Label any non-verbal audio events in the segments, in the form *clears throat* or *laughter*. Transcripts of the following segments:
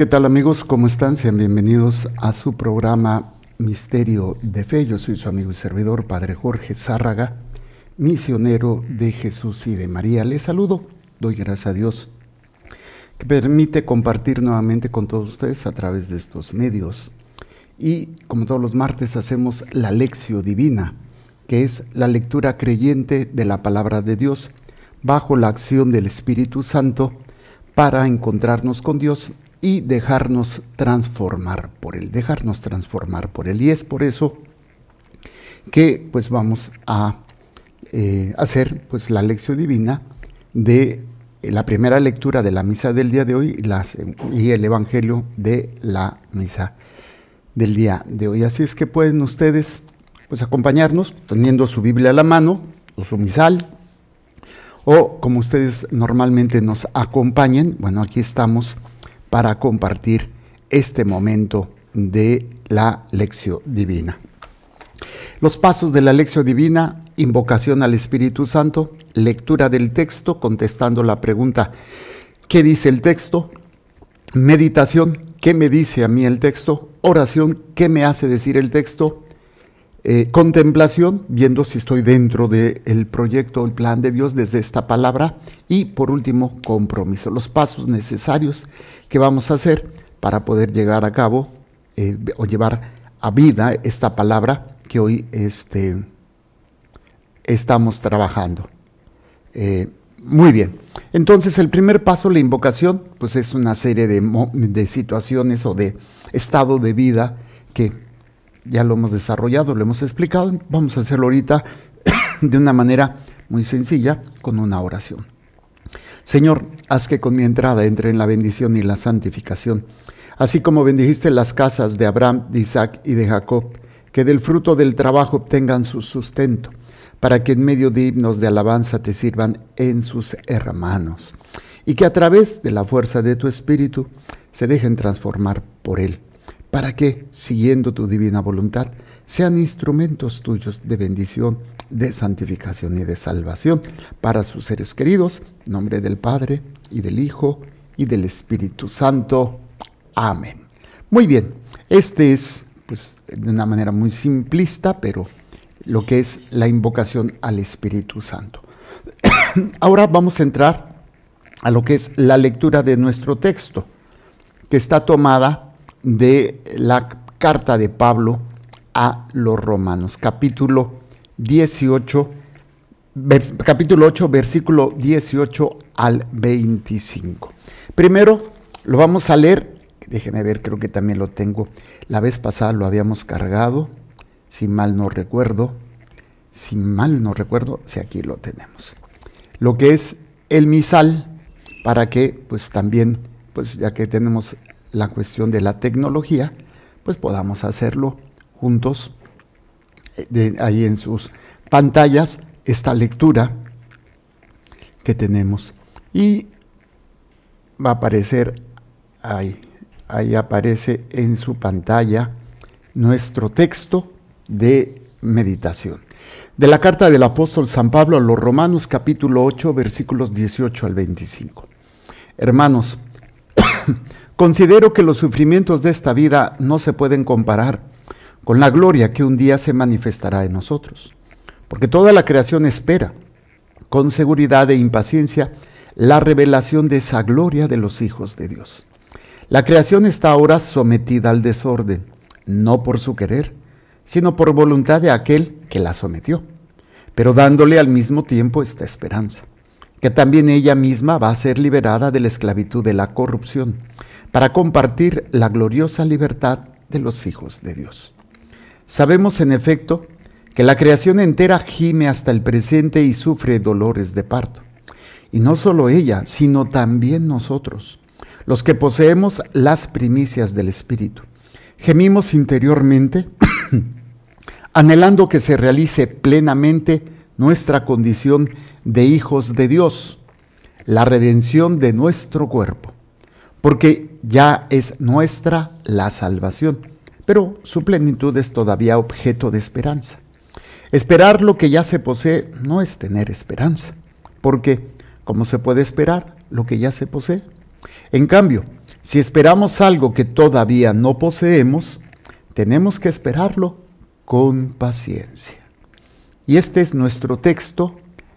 ¿Qué tal amigos? ¿Cómo están? Sean bienvenidos a su programa Misterio de Fe. Yo soy su amigo y servidor, Padre Jorge Zárraga, misionero de Jesús y de María. Les saludo, doy gracias a Dios, que permite compartir nuevamente con todos ustedes a través de estos medios. Y como todos los martes hacemos la lección divina, que es la lectura creyente de la palabra de Dios bajo la acción del Espíritu Santo para encontrarnos con Dios y dejarnos transformar por Él, dejarnos transformar por Él. Y es por eso que pues vamos a eh, hacer pues la lección divina de la primera lectura de la misa del día de hoy y el Evangelio de la misa del día de hoy. Así es que pueden ustedes pues acompañarnos teniendo su Biblia a la mano o su misal o como ustedes normalmente nos acompañen. Bueno, aquí estamos para compartir este momento de la lección divina. Los pasos de la lección divina, invocación al Espíritu Santo, lectura del texto contestando la pregunta, ¿qué dice el texto? Meditación, ¿qué me dice a mí el texto? Oración, ¿qué me hace decir el texto? Eh, contemplación, viendo si estoy dentro del proyecto proyecto, el plan de Dios desde esta palabra. Y por último, compromiso, los pasos necesarios que vamos a hacer para poder llegar a cabo eh, o llevar a vida esta palabra que hoy este, estamos trabajando. Eh, muy bien. Entonces, el primer paso, la invocación, pues es una serie de, de situaciones o de estado de vida que ya lo hemos desarrollado, lo hemos explicado, vamos a hacerlo ahorita *coughs* de una manera muy sencilla con una oración. Señor, haz que con mi entrada entre en la bendición y la santificación, así como bendijiste las casas de Abraham, de Isaac y de Jacob, que del fruto del trabajo obtengan su sustento, para que en medio de himnos de alabanza te sirvan en sus hermanos, y que a través de la fuerza de tu espíritu se dejen transformar por él para que, siguiendo tu divina voluntad, sean instrumentos tuyos de bendición, de santificación y de salvación para sus seres queridos, en nombre del Padre y del Hijo y del Espíritu Santo. Amén. Muy bien, este es, pues, de una manera muy simplista, pero lo que es la invocación al Espíritu Santo. *coughs* Ahora vamos a entrar a lo que es la lectura de nuestro texto, que está tomada de la carta de Pablo a los romanos, capítulo 18, capítulo 8, versículo 18 al 25. Primero lo vamos a leer, déjeme ver, creo que también lo tengo, la vez pasada lo habíamos cargado, si mal no recuerdo, si mal no recuerdo, si aquí lo tenemos. Lo que es el misal, para que pues también, pues ya que tenemos la cuestión de la tecnología, pues podamos hacerlo juntos eh, ahí en sus pantallas esta lectura que tenemos. Y va a aparecer ahí, ahí aparece en su pantalla nuestro texto de meditación. De la carta del apóstol San Pablo a los Romanos capítulo 8 versículos 18 al 25. Hermanos, Considero que los sufrimientos de esta vida no se pueden comparar con la gloria que un día se manifestará en nosotros, porque toda la creación espera, con seguridad e impaciencia, la revelación de esa gloria de los hijos de Dios. La creación está ahora sometida al desorden, no por su querer, sino por voluntad de aquel que la sometió, pero dándole al mismo tiempo esta esperanza, que también ella misma va a ser liberada de la esclavitud de la corrupción para compartir la gloriosa libertad de los hijos de Dios. Sabemos en efecto que la creación entera gime hasta el presente y sufre dolores de parto. Y no solo ella, sino también nosotros, los que poseemos las primicias del Espíritu. Gemimos interiormente, *clears throat* anhelando que se realice plenamente nuestra condición de hijos de Dios, la redención de nuestro cuerpo. Porque ya es nuestra la salvación, pero su plenitud es todavía objeto de esperanza. Esperar lo que ya se posee no es tener esperanza, porque ¿cómo se puede esperar lo que ya se posee? En cambio, si esperamos algo que todavía no poseemos, tenemos que esperarlo con paciencia. Y este es nuestro texto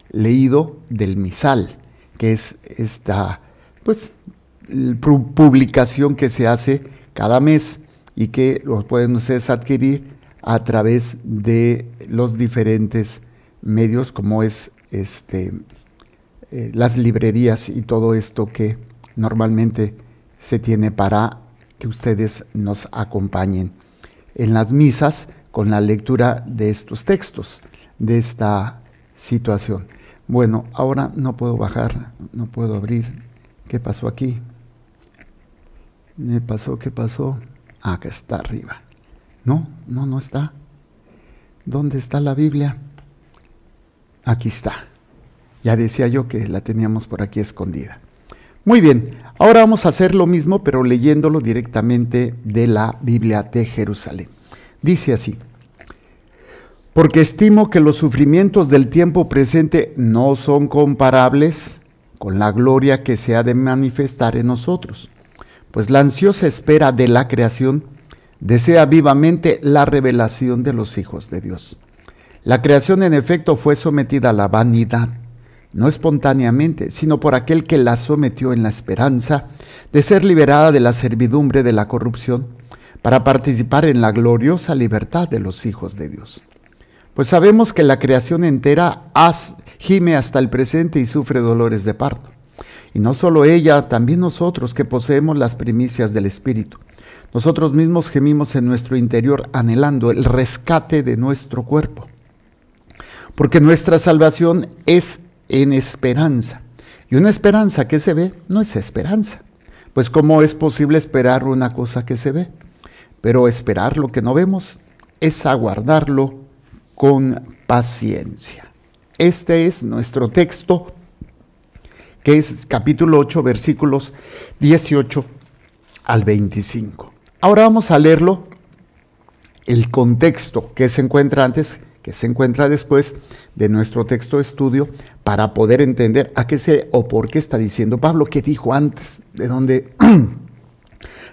leído del misal, que es esta, pues, publicación que se hace cada mes y que los pueden ustedes adquirir a través de los diferentes medios como es este, eh, las librerías y todo esto que normalmente se tiene para que ustedes nos acompañen en las misas con la lectura de estos textos, de esta situación. Bueno, ahora no puedo bajar, no puedo abrir. ¿Qué pasó aquí? me pasó, ¿qué pasó? Acá ah, está arriba. No, no, no está. ¿Dónde está la Biblia? Aquí está. Ya decía yo que la teníamos por aquí escondida. Muy bien, ahora vamos a hacer lo mismo, pero leyéndolo directamente de la Biblia de Jerusalén. Dice así, porque estimo que los sufrimientos del tiempo presente no son comparables con la gloria que se ha de manifestar en nosotros pues la ansiosa espera de la creación desea vivamente la revelación de los hijos de Dios. La creación en efecto fue sometida a la vanidad, no espontáneamente, sino por aquel que la sometió en la esperanza de ser liberada de la servidumbre de la corrupción para participar en la gloriosa libertad de los hijos de Dios. Pues sabemos que la creación entera gime hasta el presente y sufre dolores de parto. Y no solo ella, también nosotros que poseemos las primicias del Espíritu. Nosotros mismos gemimos en nuestro interior anhelando el rescate de nuestro cuerpo. Porque nuestra salvación es en esperanza. Y una esperanza que se ve no es esperanza. Pues ¿cómo es posible esperar una cosa que se ve? Pero esperar lo que no vemos es aguardarlo con paciencia. Este es nuestro texto que es capítulo 8, versículos 18 al 25. Ahora vamos a leerlo, el contexto que se encuentra antes, que se encuentra después de nuestro texto de estudio, para poder entender a qué se o por qué está diciendo Pablo, qué dijo antes, de dónde *clears throat*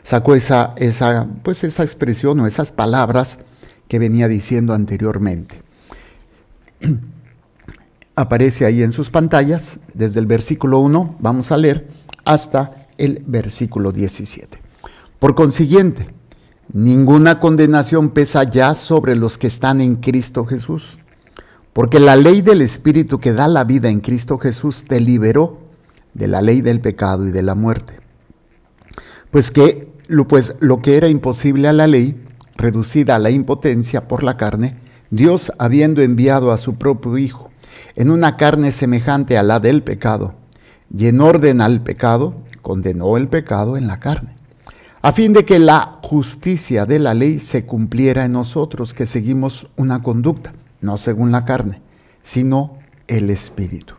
sacó esa, esa, pues esa expresión o esas palabras que venía diciendo anteriormente. *clears throat* aparece ahí en sus pantallas, desde el versículo 1, vamos a leer, hasta el versículo 17. Por consiguiente, ninguna condenación pesa ya sobre los que están en Cristo Jesús, porque la ley del Espíritu que da la vida en Cristo Jesús te liberó de la ley del pecado y de la muerte. Pues que pues, lo que era imposible a la ley, reducida a la impotencia por la carne, Dios habiendo enviado a su propio Hijo en una carne semejante a la del pecado, y en orden al pecado, condenó el pecado en la carne, a fin de que la justicia de la ley se cumpliera en nosotros, que seguimos una conducta, no según la carne, sino el Espíritu.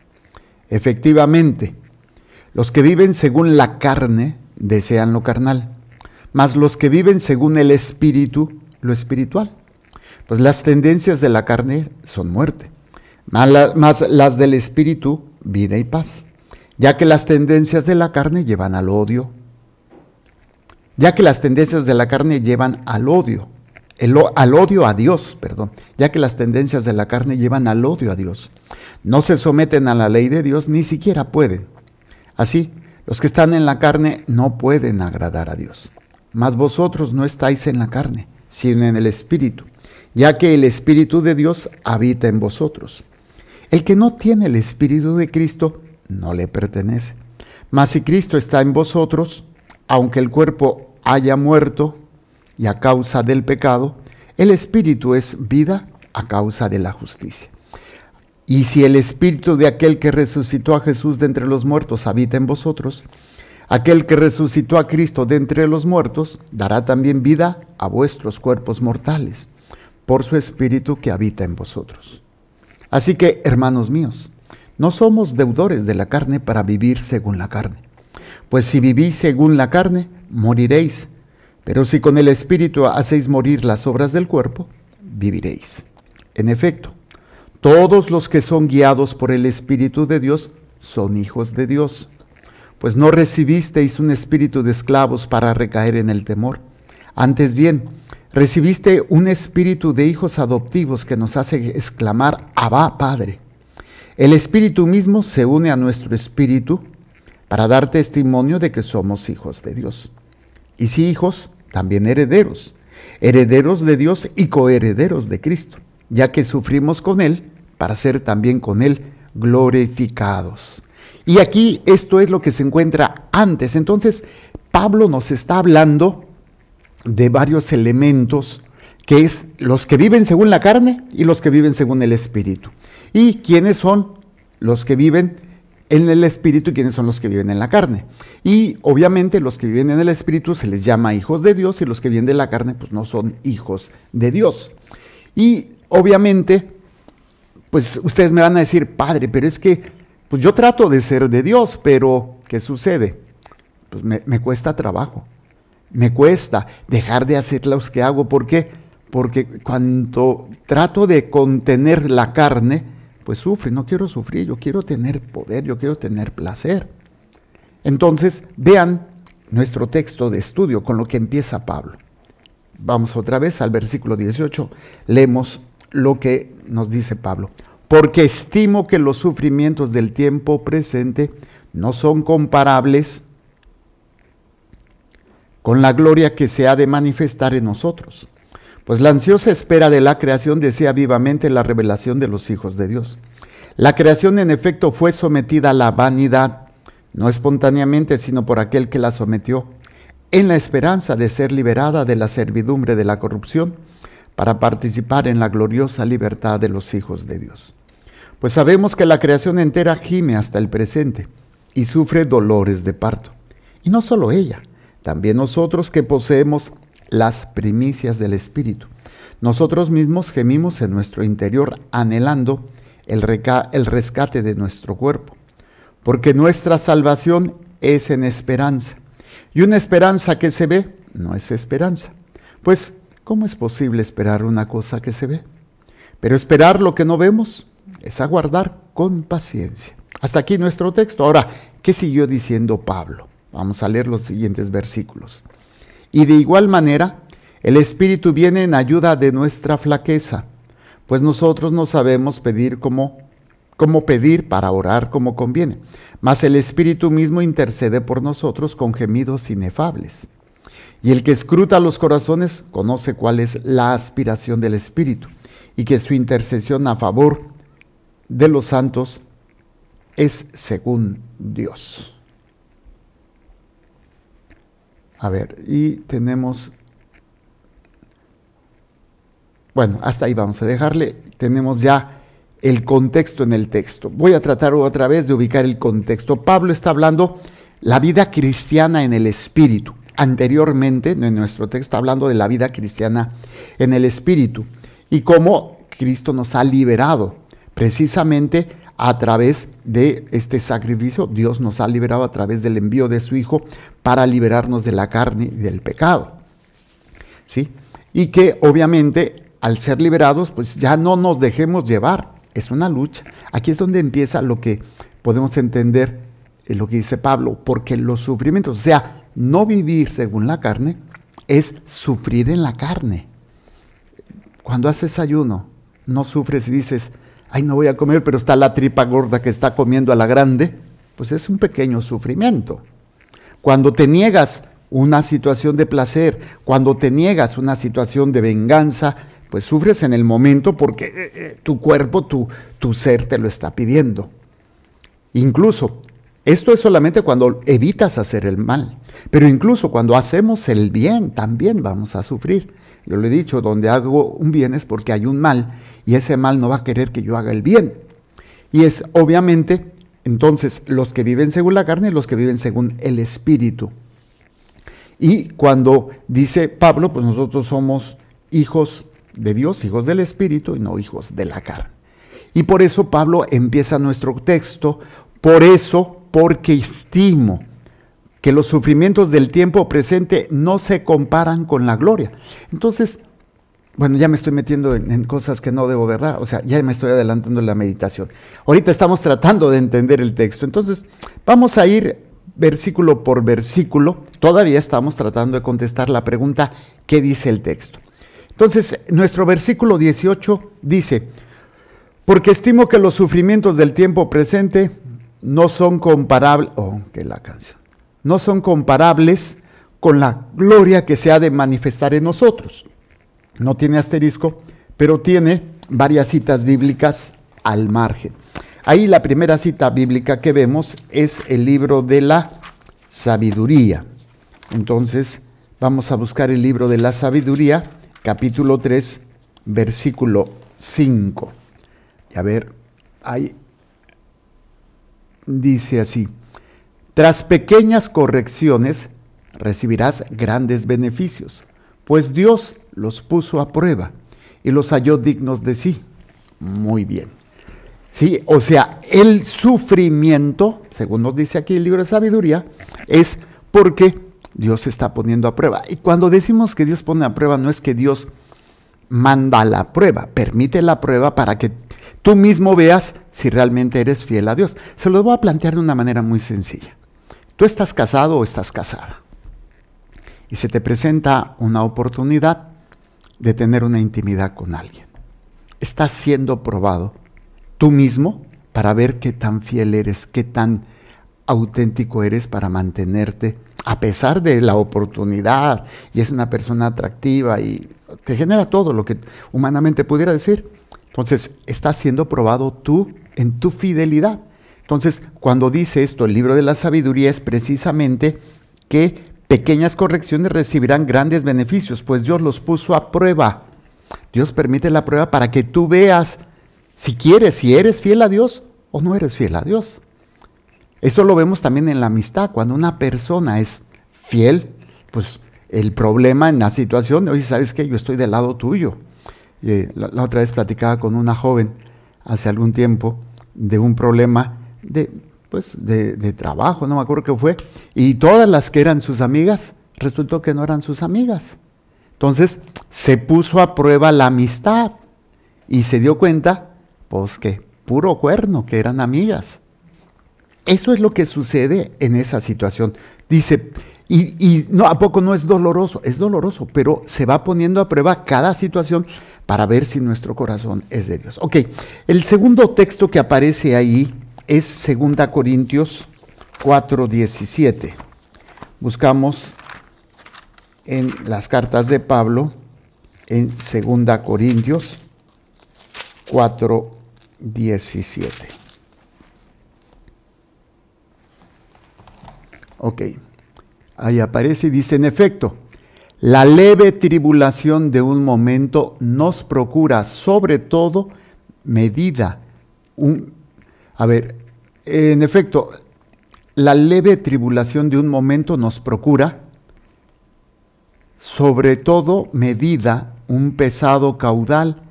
Efectivamente, los que viven según la carne desean lo carnal, mas los que viven según el Espíritu, lo espiritual. Pues las tendencias de la carne son muerte más, las del espíritu, vida y paz, ya que las tendencias de la carne llevan al odio, ya que las tendencias de la carne llevan al odio, al odio a Dios, perdón, ya que las tendencias de la carne llevan al odio a Dios. No se someten a la ley de Dios, ni siquiera pueden. Así, los que están en la carne no pueden agradar a Dios. Mas vosotros no estáis en la carne, sino en el Espíritu, ya que el Espíritu de Dios habita en vosotros. El que no tiene el Espíritu de Cristo no le pertenece. Mas si Cristo está en vosotros, aunque el cuerpo haya muerto y a causa del pecado, el Espíritu es vida a causa de la justicia. Y si el Espíritu de aquel que resucitó a Jesús de entre los muertos habita en vosotros, aquel que resucitó a Cristo de entre los muertos dará también vida a vuestros cuerpos mortales, por su Espíritu que habita en vosotros. Así que, hermanos míos, no somos deudores de la carne para vivir según la carne. Pues si vivís según la carne, moriréis. Pero si con el Espíritu hacéis morir las obras del cuerpo, viviréis. En efecto, todos los que son guiados por el Espíritu de Dios son hijos de Dios. Pues no recibisteis un espíritu de esclavos para recaer en el temor. Antes bien, Recibiste un espíritu de hijos adoptivos que nos hace exclamar, Abba, Padre. El espíritu mismo se une a nuestro espíritu para dar testimonio de que somos hijos de Dios. Y si hijos, también herederos, herederos de Dios y coherederos de Cristo, ya que sufrimos con Él para ser también con Él glorificados. Y aquí esto es lo que se encuentra antes. Entonces, Pablo nos está hablando de varios elementos, que es los que viven según la carne y los que viven según el espíritu. ¿Y quiénes son los que viven en el espíritu y quiénes son los que viven en la carne? Y obviamente los que viven en el espíritu se les llama hijos de Dios y los que vienen de la carne pues no son hijos de Dios. Y obviamente, pues ustedes me van a decir, padre, pero es que pues yo trato de ser de Dios, pero ¿qué sucede? Pues me cuesta trabajo. Me cuesta dejar de hacer los que hago. ¿Por qué? Porque cuando trato de contener la carne, pues sufre. No quiero sufrir, yo quiero tener poder, yo quiero tener placer. Entonces, vean nuestro texto de estudio con lo que empieza Pablo. Vamos otra vez al versículo 18. Leemos lo que nos dice Pablo. Porque estimo que los sufrimientos del tiempo presente no son comparables con la gloria que se ha de manifestar en nosotros. Pues la ansiosa espera de la creación desea vivamente la revelación de los hijos de Dios. La creación en efecto fue sometida a la vanidad, no espontáneamente, sino por aquel que la sometió, en la esperanza de ser liberada de la servidumbre de la corrupción, para participar en la gloriosa libertad de los hijos de Dios. Pues sabemos que la creación entera gime hasta el presente y sufre dolores de parto. Y no solo ella, también nosotros que poseemos las primicias del Espíritu. Nosotros mismos gemimos en nuestro interior anhelando el, el rescate de nuestro cuerpo, porque nuestra salvación es en esperanza. Y una esperanza que se ve no es esperanza. Pues, ¿cómo es posible esperar una cosa que se ve? Pero esperar lo que no vemos es aguardar con paciencia. Hasta aquí nuestro texto. Ahora, ¿qué siguió diciendo Pablo? Vamos a leer los siguientes versículos. Y de igual manera, el Espíritu viene en ayuda de nuestra flaqueza, pues nosotros no sabemos pedir como, pedir para orar como conviene, mas el Espíritu mismo intercede por nosotros con gemidos inefables. Y el que escruta los corazones conoce cuál es la aspiración del Espíritu y que su intercesión a favor de los santos es según Dios. A ver, y tenemos... Bueno, hasta ahí vamos a dejarle. Tenemos ya el contexto en el texto. Voy a tratar otra vez de ubicar el contexto. Pablo está hablando la vida cristiana en el espíritu. Anteriormente, en nuestro texto, está hablando de la vida cristiana en el espíritu y cómo Cristo nos ha liberado precisamente a través de este sacrificio, Dios nos ha liberado a través del envío de su Hijo para liberarnos de la carne y del pecado. ¿Sí? Y que obviamente al ser liberados, pues ya no nos dejemos llevar. Es una lucha. Aquí es donde empieza lo que podemos entender, eh, lo que dice Pablo, porque los sufrimientos, o sea, no vivir según la carne, es sufrir en la carne. Cuando haces ayuno, no sufres y dices, ay, no voy a comer, pero está la tripa gorda que está comiendo a la grande, pues es un pequeño sufrimiento. Cuando te niegas una situación de placer, cuando te niegas una situación de venganza, pues sufres en el momento porque eh, eh, tu cuerpo, tu, tu ser te lo está pidiendo. Incluso, esto es solamente cuando evitas hacer el mal, pero incluso cuando hacemos el bien también vamos a sufrir. Yo le he dicho, donde hago un bien es porque hay un mal y ese mal no va a querer que yo haga el bien. Y es obviamente entonces los que viven según la carne y los que viven según el espíritu. Y cuando dice Pablo, pues nosotros somos hijos de Dios, hijos del espíritu y no hijos de la carne. Y por eso Pablo empieza nuestro texto, por eso, porque estimo que los sufrimientos del tiempo presente no se comparan con la gloria. Entonces, bueno, ya me estoy metiendo en, cosas que no debo, ¿verdad? O sea, ya me estoy adelantando en la meditación. Ahorita estamos tratando de entender el texto. Entonces, vamos a ir versículo por versículo. Todavía estamos tratando de contestar la pregunta, ¿qué dice el texto? Entonces, nuestro versículo 18 dice, porque estimo que los sufrimientos del tiempo presente no son comparables... Oh, que la canción no son comparables con la gloria que se ha de manifestar en nosotros. No tiene asterisco, pero tiene varias citas bíblicas al margen. Ahí la primera cita bíblica que vemos es el libro de la sabiduría. Entonces, vamos a buscar el libro de la sabiduría, capítulo 3, versículo 5. Y a ver, ahí dice así. Tras pequeñas correcciones recibirás grandes beneficios, pues Dios los puso a prueba y los halló dignos de sí. Muy bien. Sí, o sea, el sufrimiento, según nos dice aquí el libro de sabiduría, es porque Dios está poniendo a prueba. Y cuando decimos que Dios pone a prueba, no es que Dios manda la prueba, permite la prueba para que tú mismo veas si realmente eres fiel a Dios. Se los voy a plantear de una manera muy sencilla. Tú estás casado o estás casada y se te presenta una oportunidad de tener una intimidad con alguien. Estás siendo probado tú mismo para ver qué tan fiel eres, qué tan auténtico eres para mantenerte a pesar de la oportunidad y es una persona atractiva y te genera todo lo que humanamente pudiera decir. Entonces, estás siendo probado tú en tu fidelidad. Entonces, cuando dice esto el libro de la sabiduría es precisamente que pequeñas correcciones recibirán grandes beneficios, pues Dios los puso a prueba. Dios permite la prueba para que tú veas si quieres, si eres fiel a Dios o no eres fiel a Dios. Esto lo vemos también en la amistad. Cuando una persona es fiel, pues el problema en la situación, oye, ¿sabes que Yo estoy del lado tuyo. Eh, la otra vez platicaba con una joven hace algún tiempo de un problema de, pues, de, trabajo, no me acuerdo qué fue, y todas las que eran sus amigas, resultó que no eran sus amigas. Entonces se puso a prueba la amistad y se dio cuenta, pues que puro cuerno, que eran amigas. Eso es lo que sucede en esa situación. Dice, y, y, no, ¿a poco no es doloroso? Es doloroso, pero se va poniendo a prueba cada situación para ver si nuestro corazón es de Dios. Ok, el segundo texto que aparece ahí es 2 Corintios 4:17. Buscamos en las cartas de Pablo en 2 Corintios 4:17. Ok, ahí aparece y dice, en efecto, la leve tribulación de un momento nos procura sobre todo medida, un, a ver, en efecto, la leve tribulación de un momento nos procura, sobre todo, medida un pesado caudal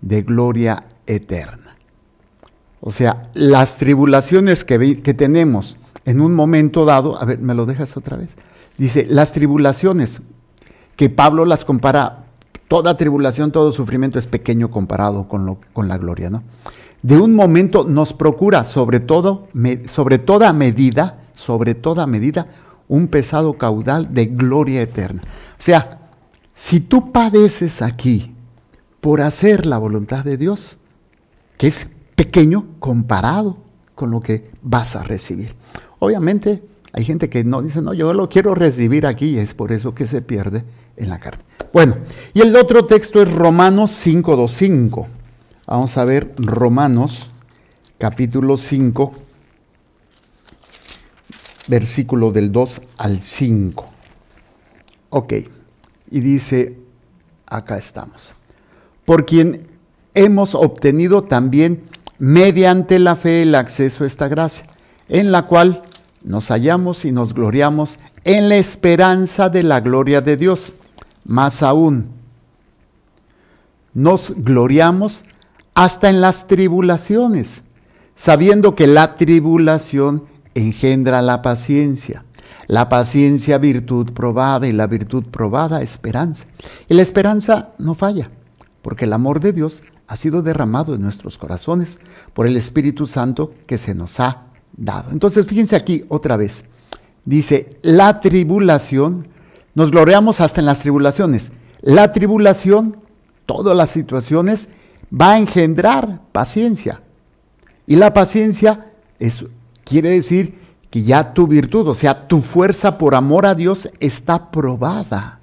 de gloria eterna. O sea, las tribulaciones que, que tenemos en un momento dado, a ver, ¿me lo dejas otra vez? Dice, las tribulaciones, que Pablo las compara, toda tribulación, todo sufrimiento es pequeño comparado con, lo, con la gloria, ¿no? de un momento nos procura sobre todo, sobre toda medida, sobre toda medida, un pesado caudal de gloria eterna. O sea, si tú padeces aquí por hacer la voluntad de Dios, que es pequeño comparado con lo que vas a recibir. Obviamente hay gente que no dice, no, yo lo quiero recibir aquí y es por eso que se pierde en la carta. Bueno, y el otro texto es Romanos 5.2.5. Vamos a ver Romanos capítulo 5, versículo del 2 al 5. Ok, y dice, acá estamos. Por quien hemos obtenido también mediante la fe el acceso a esta gracia, en la cual nos hallamos y nos gloriamos en la esperanza de la gloria de Dios. Más aún, nos gloriamos hasta en las tribulaciones, sabiendo que la tribulación engendra la paciencia. La paciencia virtud probada y la virtud probada esperanza. Y la esperanza no falla, porque el amor de Dios ha sido derramado en nuestros corazones por el Espíritu Santo que se nos ha dado. Entonces, fíjense aquí otra vez. Dice, la tribulación, nos gloriamos hasta en las tribulaciones. La tribulación, todas las situaciones va a engendrar paciencia. Y la paciencia es, quiere decir que ya tu virtud, o sea, tu fuerza por amor a Dios está probada.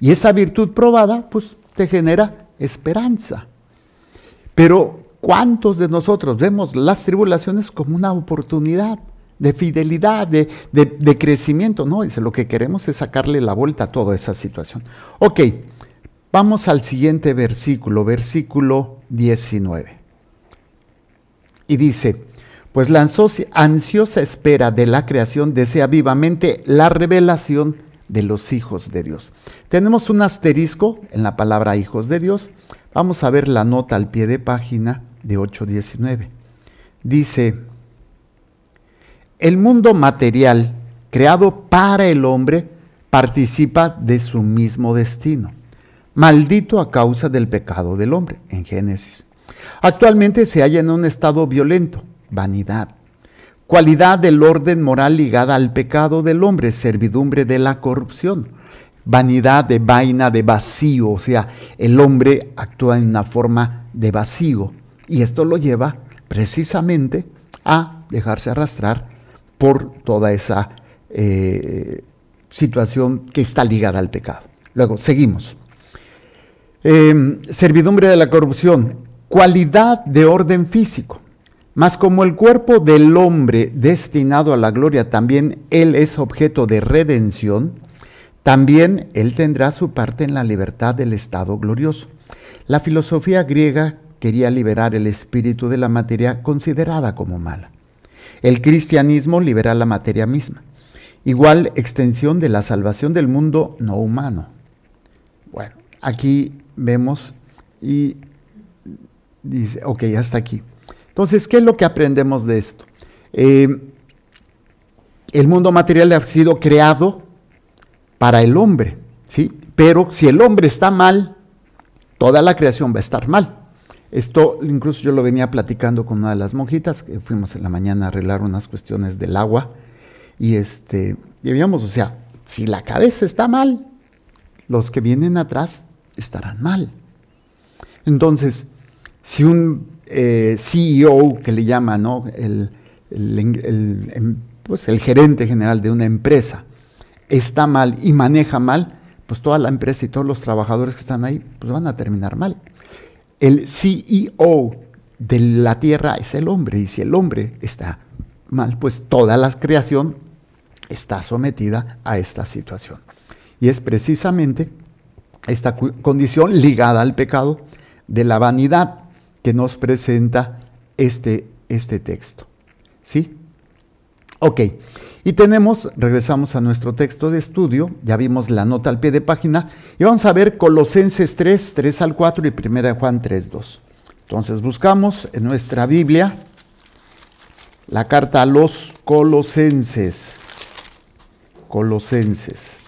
Y esa virtud probada, pues, te genera esperanza. Pero, ¿cuántos de nosotros vemos las tribulaciones como una oportunidad de fidelidad, de, crecimiento? No, dice, lo que queremos es sacarle la vuelta a toda esa situación. Ok. Vamos al siguiente versículo, versículo 19. Y dice, pues la ansiosa espera de la creación desea vivamente la revelación de los hijos de Dios. Tenemos un asterisco en la palabra hijos de Dios. Vamos a ver la nota al pie de página de 8.19. Dice, el mundo material creado para el hombre participa de su mismo destino maldito a causa del pecado del hombre, en Génesis. Actualmente se halla en un estado violento, vanidad, cualidad del orden moral ligada al pecado del hombre, servidumbre de la corrupción, vanidad de vaina de vacío, o sea, el hombre actúa en una forma de vacío y esto lo lleva precisamente a dejarse arrastrar por toda esa eh, situación que está ligada al pecado. Luego, seguimos. Em, servidumbre de la corrupción, cualidad de orden físico. Mas como el cuerpo del hombre destinado a la gloria también él es objeto de redención, también él tendrá su parte en la libertad del estado glorioso. La filosofía griega quería liberar el espíritu de la materia considerada como mala. El cristianismo libera la materia misma. Igual extensión de la salvación del mundo no humano. Bueno, aquí vemos y dice, ok, hasta aquí. Entonces, ¿qué es lo que aprendemos de esto? Eh, el mundo material ha sido creado para el hombre, ¿sí? Pero si el hombre está mal, toda la creación va a estar mal. Esto incluso yo lo venía platicando con una de las monjitas, que fuimos en la mañana a arreglar unas cuestiones del agua, y este, o sea, si la cabeza está mal, los que vienen atrás estarán mal. Entonces, si un eh, CEO que le llama, ¿no? El, em, pues el gerente general de una empresa está mal y maneja mal, pues toda la empresa y todos los trabajadores que están ahí pues van a terminar mal. El CEO de la tierra es el hombre y si el hombre está mal, pues toda la creación está sometida a esta situación. Y es precisamente esta condición ligada al pecado de la vanidad que nos presenta este, este texto. ¿Sí? Ok. Y tenemos, regresamos a nuestro texto de estudio, ya vimos la nota al pie de página, y vamos a ver Colosenses 3, 3 al 4 y 1 Juan 3, 2. Entonces buscamos en nuestra Biblia la carta a los Colosenses. Colosenses.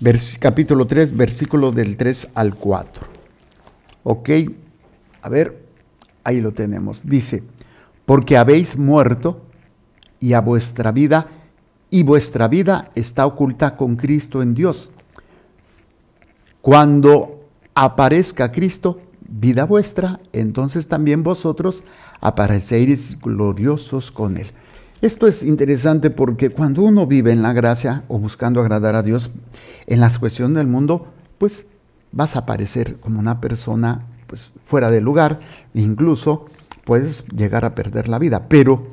*coughs* capítulo 3, versículo del 3 al 4. Ok, a ver, ahí lo tenemos. Dice, porque habéis muerto y a vuestra vida, y vuestra vida está oculta con Cristo en Dios. Cuando aparezca Cristo, vida vuestra, entonces también vosotros apareceréis gloriosos con Él. Esto es interesante porque cuando uno vive en la gracia o buscando agradar a Dios, en las cuestiones del mundo, pues vas a aparecer como una persona pues, fuera de lugar, e incluso puedes llegar a perder la vida, pero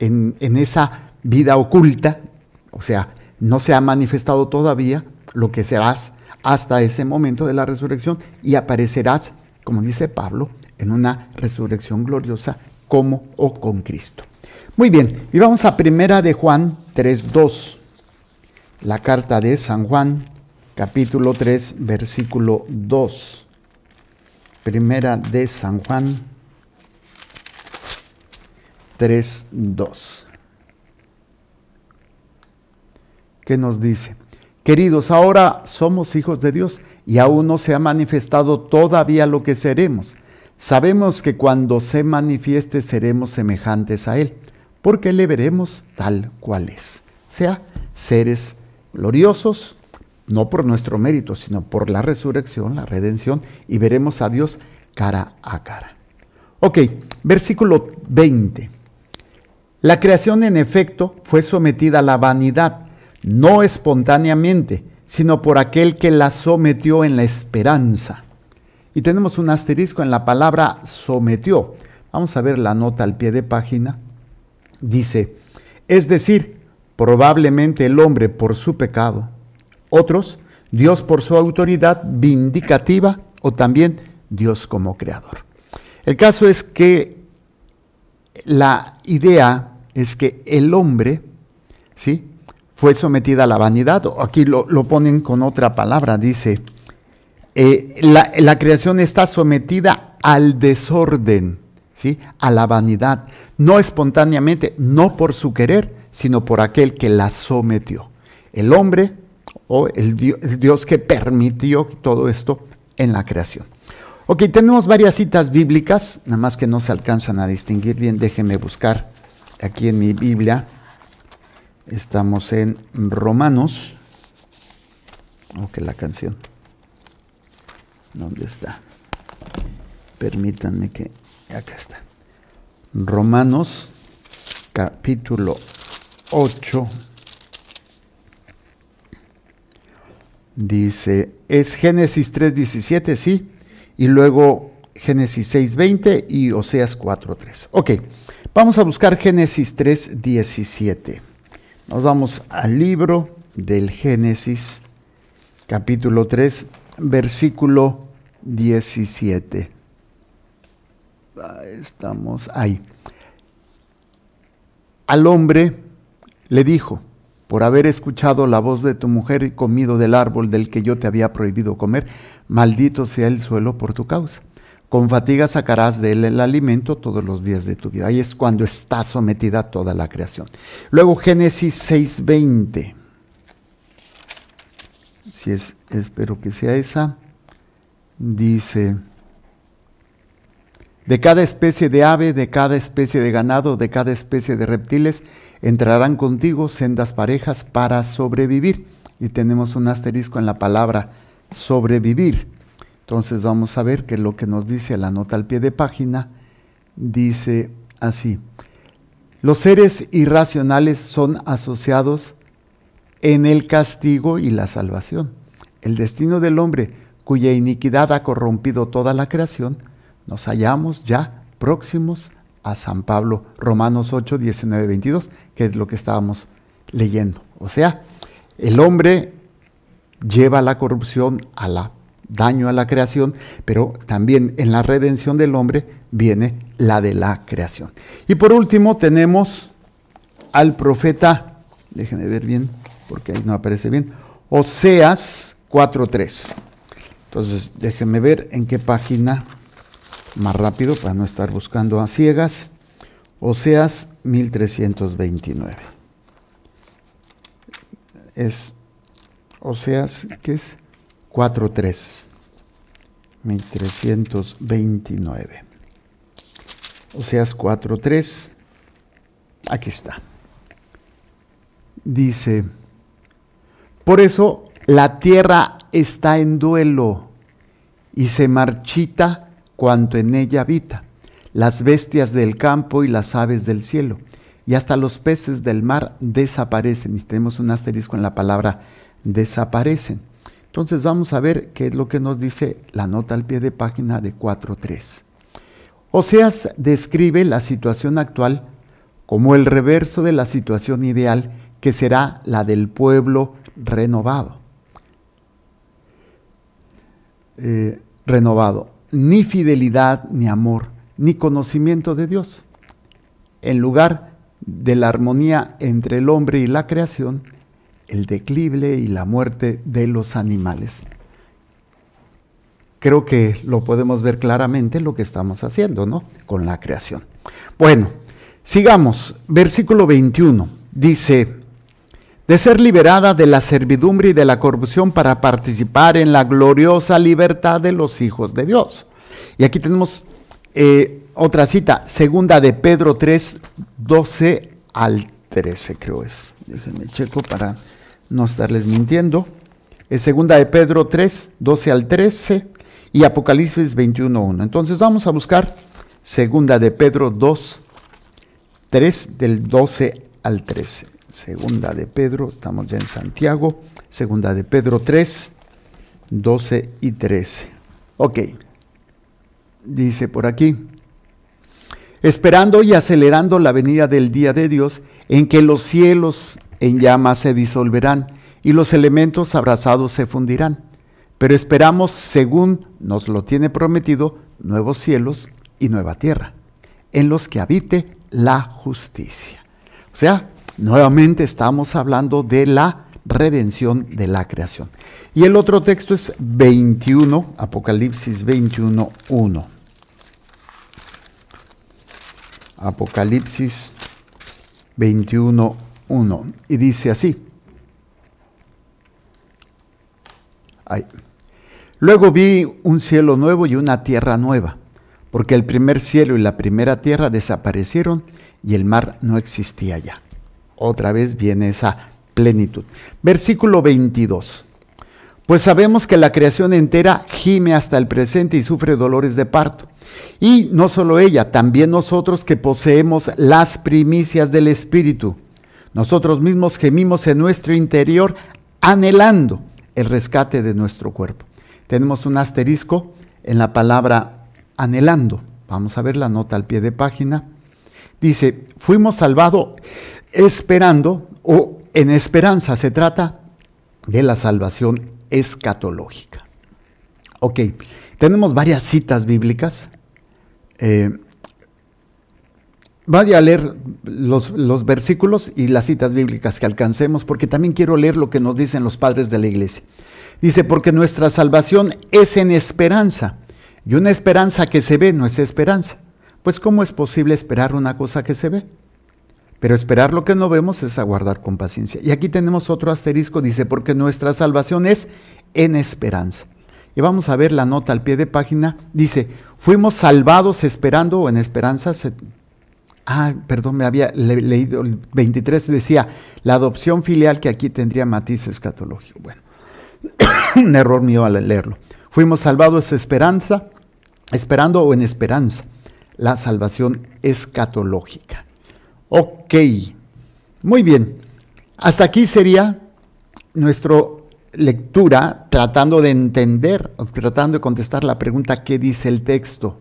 en, en esa vida oculta, o sea, no se ha manifestado todavía lo que serás hasta ese momento de la resurrección y aparecerás, como dice Pablo, en una resurrección gloriosa como o con Cristo. Muy bien, y vamos a primera de Juan 3.2, la carta de San Juan, capítulo 3, versículo 2. Primera de San Juan 3.2. ¿Qué nos dice? Queridos, ahora somos hijos de Dios y aún no se ha manifestado todavía lo que seremos. Sabemos que cuando se manifieste seremos semejantes a Él porque le veremos tal cual es. Sea seres gloriosos, no por nuestro mérito, sino por la resurrección, la redención, y veremos a Dios cara a cara. Ok, versículo 20. La creación en efecto fue sometida a la vanidad, no espontáneamente, sino por aquel que la sometió en la esperanza. Y tenemos un asterisco en la palabra sometió. Vamos a ver la nota al pie de página dice, es decir, probablemente el hombre por su pecado, otros, Dios por su autoridad vindicativa o también Dios como creador. El caso es que la idea es que el hombre, ¿sí? Fue sometido a la vanidad, o aquí lo, ponen con otra palabra, dice, eh, la, la creación está sometida al desorden a la vanidad, no espontáneamente, no por su querer, sino por aquel que la sometió. El hombre o el Dios, que permitió todo esto en la creación. Ok, tenemos varias citas bíblicas, nada más que no se alcanzan a distinguir bien, déjenme buscar aquí en mi Biblia. Estamos en Romanos. Ok, oh, la canción. ¿Dónde está? Permítanme que acá está. Romanos capítulo 8 dice, es Génesis 3.17, sí, y luego Génesis 6.20 y Oseas 4.3. Ok, vamos a buscar Génesis 3.17. Nos vamos al libro del Génesis capítulo 3, versículo 17. Ah, estamos ahí. Al hombre le dijo, por haber escuchado la voz de tu mujer y comido del árbol del que yo te había prohibido comer, maldito sea el suelo por tu causa. Con fatiga sacarás de él el alimento todos los días de tu vida. Ahí es cuando está sometida toda la creación. Luego Génesis 6:20. Si es, espero que sea esa. Dice de cada especie de ave, de cada especie de ganado, de cada especie de reptiles, entrarán contigo sendas parejas para sobrevivir. Y tenemos un asterisco en la palabra sobrevivir. Entonces vamos a ver que lo que nos dice la nota al pie de página dice así. Los seres irracionales son asociados en el castigo y la salvación. El destino del hombre, cuya iniquidad ha corrompido toda la creación, nos hallamos ya próximos a San Pablo, Romanos 8, 19, 22, que es lo que estábamos leyendo. O sea, el hombre lleva la corrupción a la daño a la creación, pero también en la redención del hombre viene la de la creación. Y por último tenemos al profeta, déjenme ver bien, porque ahí no aparece bien, Oseas 4.3. Entonces, déjenme ver en qué página más rápido para no estar buscando a ciegas. Oseas 1329. Es Oseas, ¿qué es? 4.3. 1329. Oseas 4.3. Aquí está. Dice, por eso la tierra está en duelo y se marchita cuanto en ella habita, las bestias del campo y las aves del cielo, y hasta los peces del mar desaparecen. Y tenemos un asterisco en la palabra desaparecen. Entonces vamos a ver qué es lo que nos dice la nota al pie de página de 4.3. Oseas describe la situación actual como el reverso de la situación ideal que será la del pueblo renovado. Eh, renovado ni fidelidad, ni amor, ni conocimiento de Dios. En lugar de la armonía entre el hombre y la creación, el declive y la muerte de los animales. Creo que lo podemos ver claramente lo que estamos haciendo, ¿no? Con la creación. Bueno, sigamos. Versículo 21 dice, de ser liberada de la servidumbre y de la corrupción para participar en la gloriosa libertad de los hijos de Dios. Y aquí tenemos eh, otra cita, segunda de Pedro 3, 12 al 13 creo es. Déjenme checo para no estarles mintiendo. Es segunda de Pedro 3, 12 al 13 y Apocalipsis 21, 1. Entonces vamos a buscar segunda de Pedro 2, 3 del 12 al 13. Segunda de Pedro, estamos ya en Santiago. Segunda de Pedro 3, 12 y 13. Ok. Dice por aquí, esperando y acelerando la venida del día de Dios, en que los cielos en llamas se disolverán y los elementos abrazados se fundirán. Pero esperamos, según nos lo tiene prometido, nuevos cielos y nueva tierra, en los que habite la justicia. O sea, Nuevamente estamos hablando de la redención de la creación. Y el otro texto es 21, Apocalipsis 21, 1. Apocalipsis 21, 1. Y dice así. Luego vi un cielo nuevo y una tierra nueva, porque el primer cielo y la primera tierra desaparecieron y el mar no existía ya otra vez viene esa plenitud. Versículo 22. Pues sabemos que la creación entera gime hasta el presente y sufre dolores de parto. Y no solo ella, también nosotros que poseemos las primicias del Espíritu. Nosotros mismos gemimos en nuestro interior anhelando el rescate de nuestro cuerpo. Tenemos un asterisco en la palabra anhelando. Vamos a ver la nota al pie de página. Dice, fuimos salvados esperando o en esperanza. Se trata de la salvación escatológica. Ok, tenemos varias citas bíblicas. Eh, Vaya a leer los, los, versículos y las citas bíblicas que alcancemos, porque también quiero leer lo que nos dicen los padres de la iglesia. Dice, porque nuestra salvación es en esperanza, y una esperanza que se ve no es esperanza. Pues ¿cómo es posible esperar una cosa que se ve? Pero esperar lo que no vemos es aguardar con paciencia. Y aquí tenemos otro asterisco, dice, porque nuestra salvación es en esperanza. Y vamos a ver la nota al pie de página. Dice, fuimos salvados esperando o en esperanza. Ah, perdón, me había leído el 23, decía, la adopción filial que aquí tendría matiz escatológico. Bueno, *coughs* un error mío al leerlo. Fuimos salvados esperanza, esperando o en esperanza. La salvación escatológica. Ok, muy bien. Hasta aquí sería nuestra lectura tratando de entender, tratando de contestar la pregunta ¿qué dice el texto?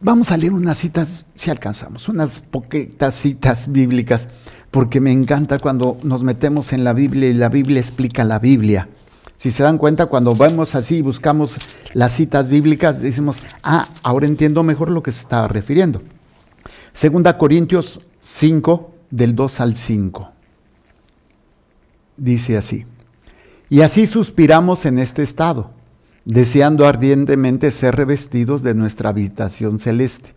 Vamos a leer unas citas, si alcanzamos, unas poquitas citas bíblicas, porque me encanta cuando nos metemos en la Biblia y la Biblia explica la Biblia. Si se dan cuenta, cuando vamos así y buscamos las citas bíblicas, decimos, ah, ahora entiendo mejor lo que se estaba refiriendo. Segunda Corintios 5, del 2 al 5. Dice así, y así suspiramos en este estado, deseando ardientemente ser revestidos de nuestra habitación celeste,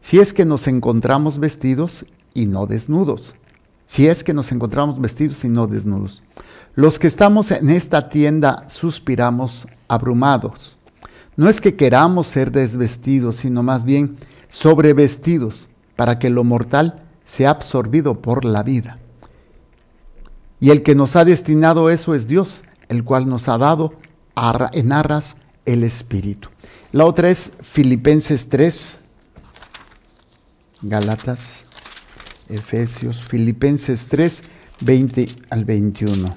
si es que nos encontramos vestidos y no desnudos, si es que nos encontramos vestidos y no desnudos. Los que estamos en esta tienda suspiramos abrumados. No es que queramos ser desvestidos, sino más bien sobrevestidos, para que lo mortal se ha absorbido por la vida. Y el que nos ha destinado eso es Dios, el cual nos ha dado en arras el Espíritu. La otra es Filipenses 3, Galatas, Efesios, Filipenses 3, 20 al 21.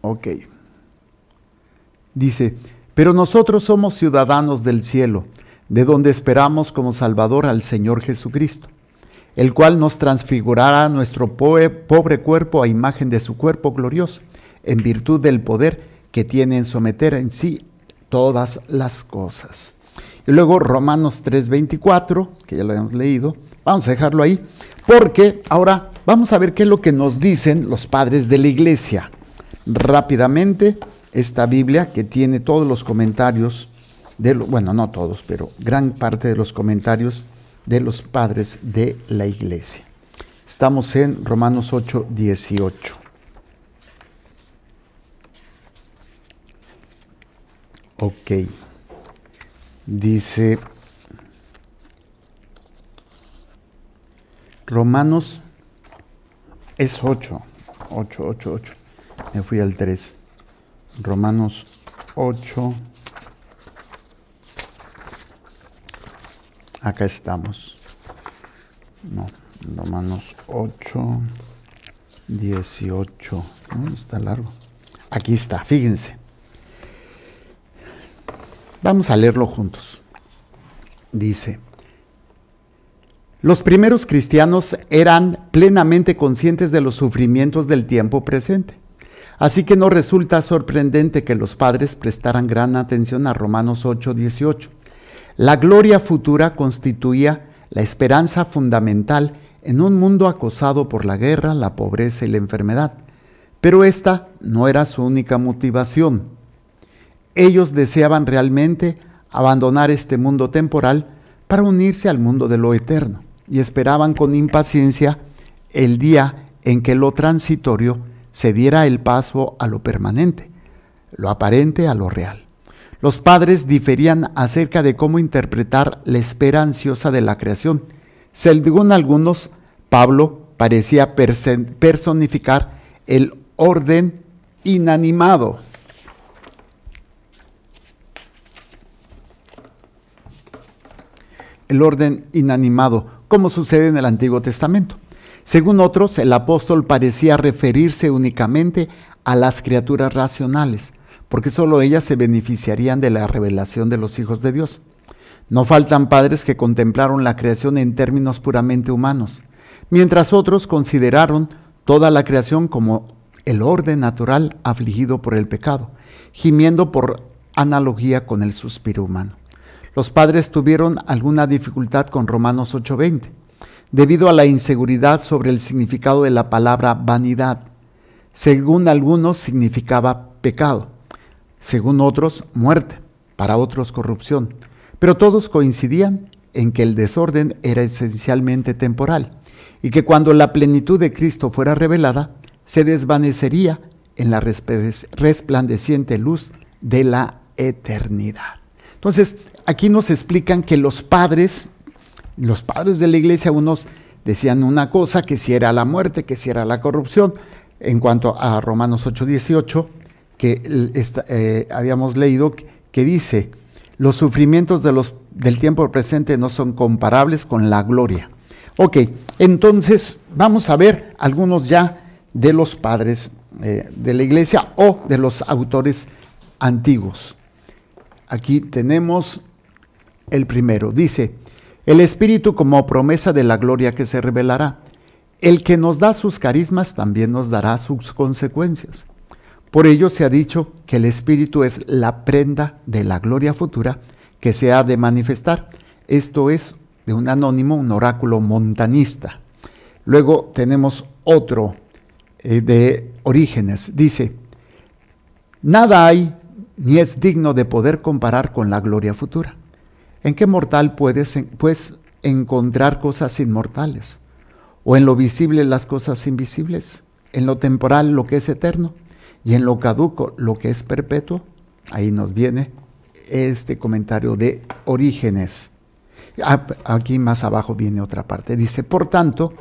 Ok. Dice, pero nosotros somos ciudadanos del cielo de donde esperamos como Salvador al Señor Jesucristo, el cual nos transfigurará nuestro pobre cuerpo a imagen de su cuerpo glorioso, en virtud del poder que tiene en someter en sí todas las cosas. Y luego Romanos 3:24, que ya lo hemos leído, vamos a dejarlo ahí, porque ahora vamos a ver qué es lo que nos dicen los padres de la iglesia. Rápidamente, esta Biblia que tiene todos los comentarios bueno, no todos, pero gran parte de los comentarios de los padres de la iglesia. Estamos en Romanos 8, 18. Ok. Dice Romanos es 8, 8, 8, 8. Me fui al 3. Romanos 8, Acá estamos. No, Romanos 8, 18. está largo. Aquí está, fíjense. Vamos a leerlo juntos. Dice, los primeros cristianos eran plenamente conscientes de los sufrimientos del tiempo presente. Así que no resulta sorprendente que los padres prestaran gran atención a Romanos 8, 18 la gloria futura constituía la esperanza fundamental en un mundo acosado por la guerra, la pobreza y la enfermedad. Pero esta no era su única motivación. Ellos deseaban realmente abandonar este mundo temporal para unirse al mundo de lo eterno y esperaban con impaciencia el día en que lo transitorio se diera el paso a lo permanente, lo aparente a lo real. Los padres diferían acerca de cómo interpretar la espera ansiosa de la creación. Según algunos, Pablo parecía personificar el orden inanimado. El orden inanimado, como sucede en el Antiguo Testamento. Según otros, el apóstol parecía referirse únicamente a las criaturas racionales porque solo ellas se beneficiarían de la revelación de los hijos de Dios. No faltan padres que contemplaron la creación en términos puramente humanos, mientras otros consideraron toda la creación como el orden natural afligido por el pecado, gimiendo por analogía con el suspiro humano. Los padres tuvieron alguna dificultad con Romanos 8:20, debido a la inseguridad sobre el significado de la palabra vanidad. Según algunos significaba pecado, según otros muerte, para otros corrupción, pero todos coincidían en que el desorden era esencialmente temporal y que cuando la plenitud de Cristo fuera revelada, se desvanecería en la resplandeciente luz de la eternidad. Entonces, aquí nos explican que los padres, los padres de la iglesia, unos decían una cosa, que si era la muerte, que si era la corrupción, en cuanto a Romanos 8:18 que eh, habíamos leído que dice, los sufrimientos de los, del tiempo presente no son comparables con la gloria. Ok, entonces vamos a ver algunos ya de los padres eh, de la iglesia o de los autores antiguos. Aquí tenemos el primero. Dice, el Espíritu como promesa de la gloria que se revelará. El que nos da sus carismas también nos dará sus consecuencias. Por ello se ha dicho que el Espíritu es la prenda de la gloria futura que se ha de manifestar. Esto es de un anónimo, un oráculo montanista. Luego tenemos otro eh, de Orígenes. Dice, nada hay ni es digno de poder comparar con la gloria futura. ¿En qué mortal puedes pues, encontrar cosas inmortales? ¿O en lo visible las cosas invisibles? ¿En lo temporal lo que es eterno? Y en lo caduco, lo que es perpetuo, ahí nos viene este comentario de Orígenes. Ah, aquí más abajo viene otra parte. Dice, por tanto,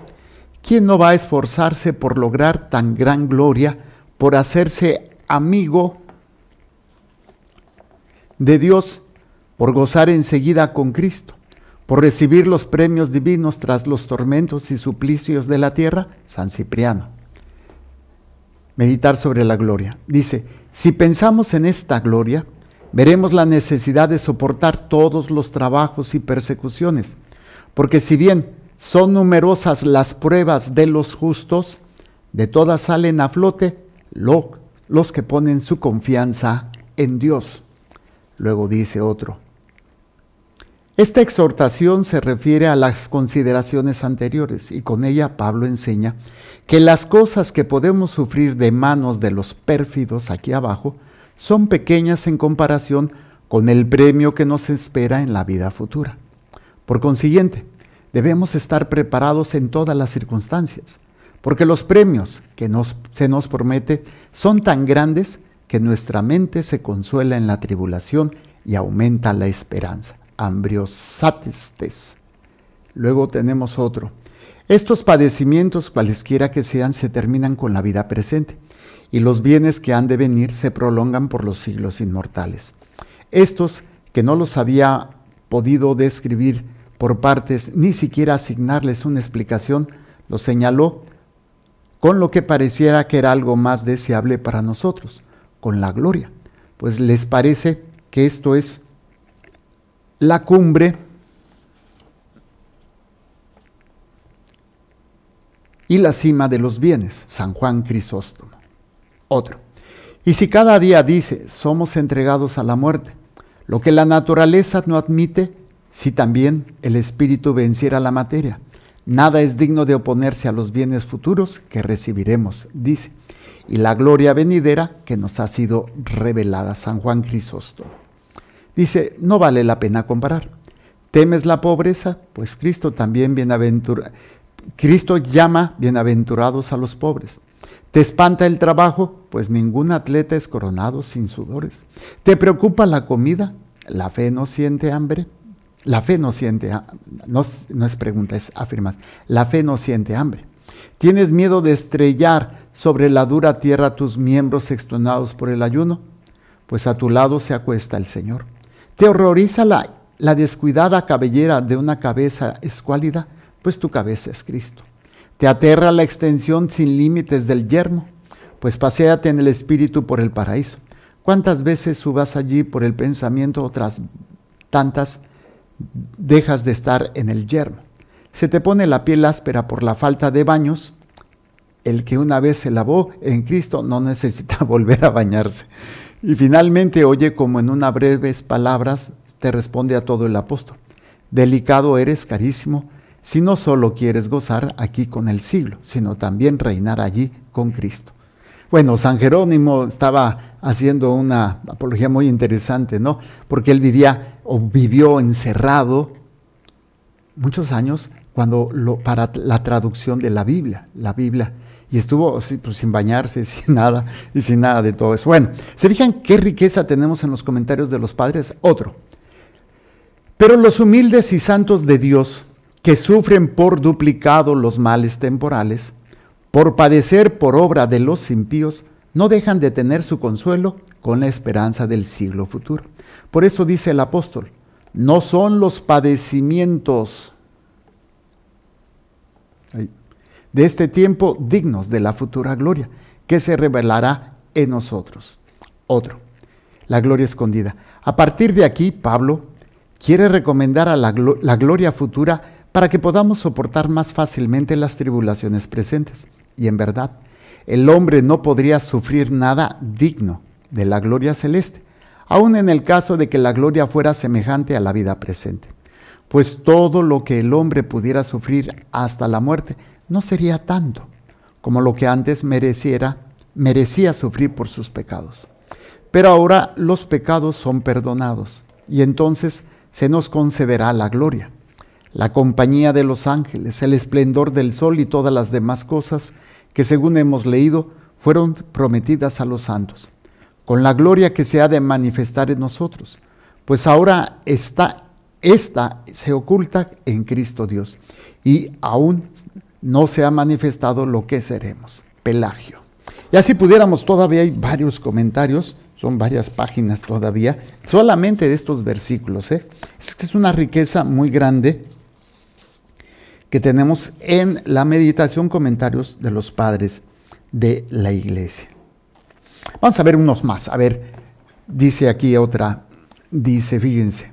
¿quién no va a esforzarse por lograr tan gran gloria, por hacerse amigo de Dios, por gozar enseguida con Cristo, por recibir los premios divinos tras los tormentos y suplicios de la tierra? San Cipriano meditar sobre la gloria. Dice, si pensamos en esta gloria, veremos la necesidad de soportar todos los trabajos y persecuciones, porque si bien son numerosas las pruebas de los justos, de todas salen a flote lo, los que ponen su confianza en Dios. Luego dice otro. Esta exhortación se refiere a las consideraciones anteriores y con ella Pablo enseña que las cosas que podemos sufrir de manos de los pérfidos aquí abajo son pequeñas en comparación con el premio que nos espera en la vida futura. Por consiguiente, debemos estar preparados en todas las circunstancias, porque los premios que se nos promete son tan grandes que nuestra mente se consuela en la tribulación y aumenta la esperanza. Ambriosatistes. Luego tenemos otro. Estos padecimientos, cualesquiera que sean, se terminan con la vida presente, y los bienes que han de venir se prolongan por los siglos inmortales. Estos, que no los había podido describir por partes, ni siquiera asignarles una explicación, los señaló con lo que pareciera que era algo más deseable para nosotros, con la gloria, pues les parece que esto es la cumbre y la cima de los bienes, San Juan Crisóstomo. Otro. Y si cada día dice, somos entregados a la muerte, lo que la naturaleza no admite, si también el espíritu venciera la materia, nada es digno de oponerse a los bienes futuros que recibiremos, dice, y la gloria venidera que nos ha sido revelada, San Juan Crisóstomo. Dice, no vale la pena comparar. Temes la pobreza, pues Cristo también bienaventura, Cristo llama bienaventurados a los pobres. ¿Te espanta el trabajo? Pues ningún atleta es coronado sin sudores. ¿Te preocupa la comida? ¿La fe no siente hambre? La fe no siente, no, no es pregunta, es afirmación. La fe no siente hambre. ¿Tienes miedo de estrellar sobre la dura tierra tus miembros extonados por el ayuno? Pues a tu lado se acuesta el Señor. ¿Te horroriza la descuidada cabellera de una cabeza escuálida? Pues tu cabeza es Cristo. Te aterra la extensión sin límites del yermo, pues paséate en el espíritu por el paraíso. ¿Cuántas veces subas allí por el pensamiento, otras tantas dejas de estar en el yermo? Se te pone la piel áspera por la falta de baños. El que una vez se lavó en Cristo no necesita *laughs* volver a bañarse. Y finalmente oye como en unas breves palabras te responde a todo el apóstol. Delicado eres, carísimo, si no solo quieres gozar aquí con el siglo, sino también reinar allí con Cristo. Bueno, San Jerónimo estaba haciendo una apología muy interesante, ¿no? Porque él vivía o vivió encerrado muchos años cuando lo, para la traducción de la Biblia, la Biblia y estuvo pues, sin bañarse, *laughs* sin nada, y sin nada de todo eso. Bueno, ¿se fijan qué riqueza tenemos en los comentarios de los padres? Otro. Pero los humildes y santos de Dios que sufren por duplicado los males temporales, por padecer por obra de los impíos, no dejan de tener su consuelo con la esperanza del siglo futuro. Por eso dice el apóstol, no son los padecimientos de este tiempo dignos de la futura gloria que se revelará en nosotros. Otro, la gloria escondida. A partir de aquí, Pablo quiere recomendar a la, la gloria futura para que podamos soportar más fácilmente las tribulaciones presentes. Y en verdad, el hombre no podría sufrir nada digno de la gloria celeste, aun en el caso de que la gloria fuera semejante a la vida presente. Pues todo lo que el hombre pudiera sufrir hasta la muerte no sería tanto como lo que antes mereciera, merecía sufrir por sus pecados. Pero ahora los pecados son perdonados y entonces se nos concederá la gloria la compañía de los ángeles, el esplendor del sol y todas las demás cosas que según hemos leído fueron prometidas a los santos, con la gloria que se ha de manifestar en nosotros, pues ahora está esta se oculta en Cristo Dios y aún no se ha manifestado lo que seremos. Pelagio. Y así pudiéramos, todavía hay varios comentarios, son varias páginas todavía, solamente de estos versículos. ¿eh? Es una riqueza muy grande que tenemos en la meditación comentarios de los padres de la iglesia. Vamos a ver unos más. A ver, dice aquí otra, dice, fíjense,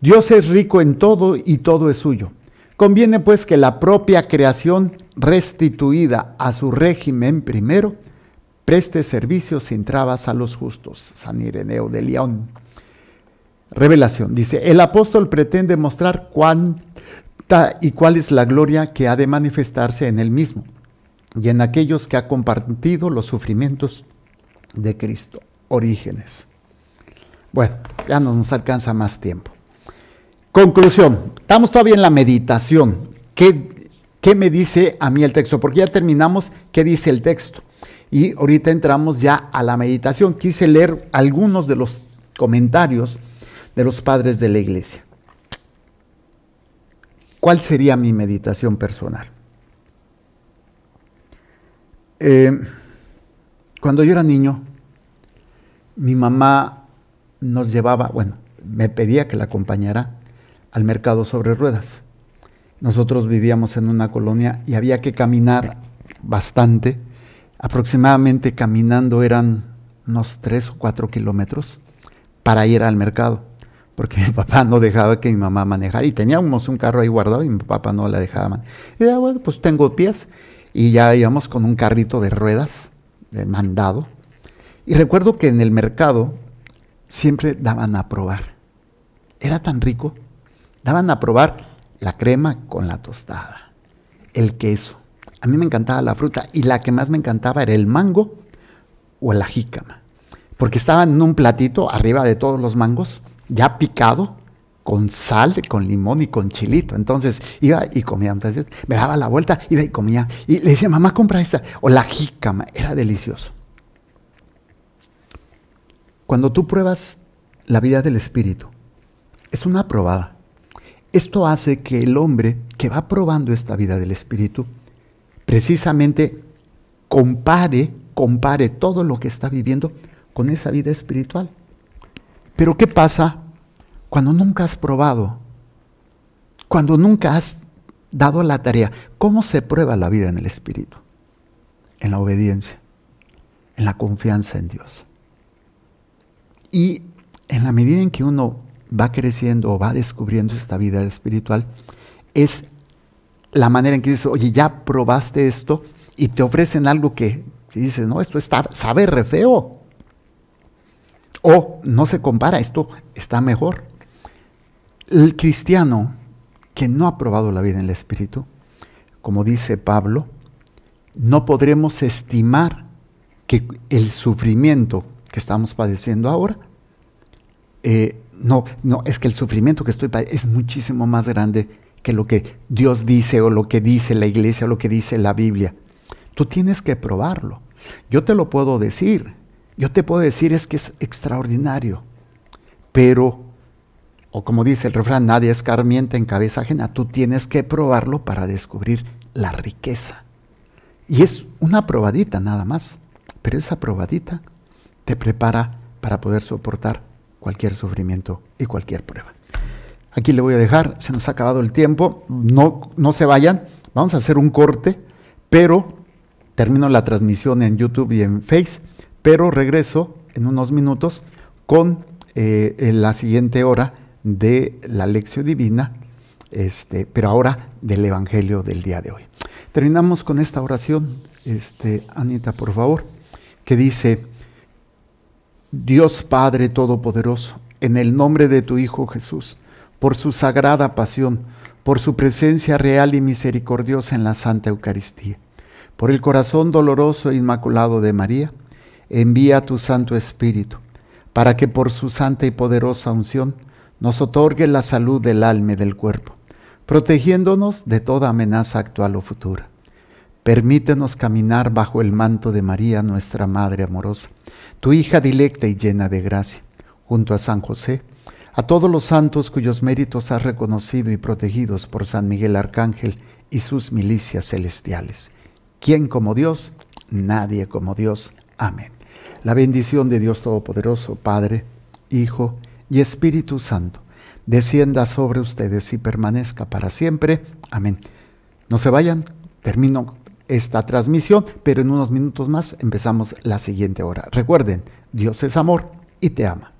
Dios es rico en todo y todo es suyo. Conviene pues que la propia creación restituida a su régimen primero preste servicios sin trabas a los justos. San Ireneo de León. Revelación. Dice, el apóstol pretende mostrar cuán y cuál es la gloria que ha de manifestarse en él mismo y en aquellos que ha compartido los sufrimientos de Cristo. Orígenes. Bueno, ya no nos alcanza más tiempo. Conclusión. Estamos todavía en la meditación. ¿Qué, ¿Qué me dice a mí el texto? Porque ya terminamos qué dice el texto. Y ahorita entramos ya a la meditación. Quise leer algunos de los comentarios de los padres de la iglesia. ¿Cuál sería mi meditación personal? Eh, cuando yo era niño, mi mamá nos llevaba, bueno, me pedía que la acompañara al mercado sobre ruedas. Nosotros vivíamos en una colonia y había que caminar bastante. Aproximadamente caminando eran unos tres o cuatro kilómetros para ir al mercado porque mi papá no dejaba que mi mamá manejara y teníamos un carro ahí guardado y mi papá no la dejaba manejar. Y ya, bueno, pues tengo pies y ya íbamos con un carrito de ruedas de mandado. Y recuerdo que en el mercado siempre daban a probar. Era tan rico. Daban a probar la crema con la tostada, el queso. A mí me encantaba la fruta y la que más me encantaba era el mango o la jícama, porque estaba en un platito arriba de todos los mangos ya picado, con sal, con limón y con chilito. Entonces iba y comía. me daba la vuelta, iba y comía. Y le decía, mamá, compra esta. O la jícama. Era delicioso. Cuando tú pruebas la vida del Espíritu, es una probada. Esto hace que el hombre que va probando esta vida del Espíritu, precisamente compare, compare todo lo que está viviendo con esa vida espiritual. Pero ¿qué pasa cuando nunca has probado? Cuando nunca has dado la tarea. ¿Cómo se prueba la vida en el Espíritu? En la obediencia, en la confianza en Dios. Y en la medida en que uno va creciendo o va descubriendo esta vida espiritual, es la manera en que dices, oye, ya probaste esto y te ofrecen algo que, dices, no, esto está, sabe re feo. O no se compara, esto está mejor. El cristiano que no ha probado la vida en el Espíritu, como dice Pablo, no podremos estimar que el sufrimiento que estamos padeciendo ahora, eh, no, no, es que el sufrimiento que estoy padeciendo es muchísimo más grande que lo que Dios dice o lo que dice la iglesia o lo que dice la Biblia. Tú tienes que probarlo. Yo te lo puedo decir, yo te puedo decir es que es extraordinario, pero, o como dice el refrán, nadie es escarmienta en cabeza ajena, tú tienes que probarlo para descubrir la riqueza. Y es una probadita nada más, pero esa probadita te prepara para poder soportar cualquier sufrimiento y cualquier prueba. Aquí le voy a dejar, se nos ha acabado el tiempo, no, no se vayan, vamos a hacer un corte, pero termino la transmisión en YouTube y en Facebook pero regreso en unos minutos con eh, la siguiente hora de la lección divina, este, pero ahora del Evangelio del día de hoy. Terminamos con esta oración, este, Anita, por favor, que dice, Dios Padre Todopoderoso, en el nombre de tu Hijo Jesús, por su sagrada pasión, por su presencia real y misericordiosa en la Santa Eucaristía, por el corazón doloroso e inmaculado de María, envía tu Santo Espíritu, para que por su santa y poderosa unción nos otorgue la salud del alma y del cuerpo, protegiéndonos de toda amenaza actual o futura. Permítenos caminar bajo el manto de María, nuestra Madre amorosa, tu hija dilecta y llena de gracia, junto a San José, a todos los santos cuyos méritos has reconocido y protegidos por San Miguel Arcángel y sus milicias celestiales. ¿Quién como Dios? Nadie como Dios. Amén. La bendición de Dios Todopoderoso, Padre, Hijo y Espíritu Santo, descienda sobre ustedes y permanezca para siempre. Amén. No se vayan, termino esta transmisión, pero en unos minutos más empezamos la siguiente hora. Recuerden, Dios es amor y te ama.